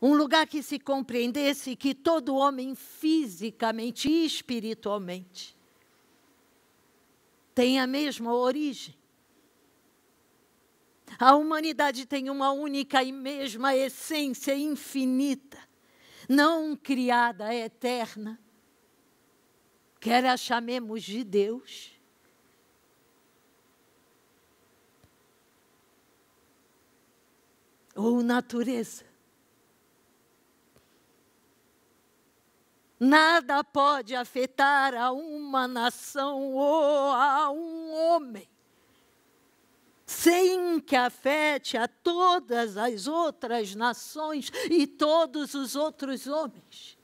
um lugar que se compreendesse que todo homem, fisicamente e espiritualmente, tem a mesma origem. A humanidade tem uma única e mesma essência infinita, não criada, eterna. Quer a chamemos de Deus. Ou natureza Nada pode afetar a uma nação ou a um homem sem que afete a todas as outras nações e todos os outros homens.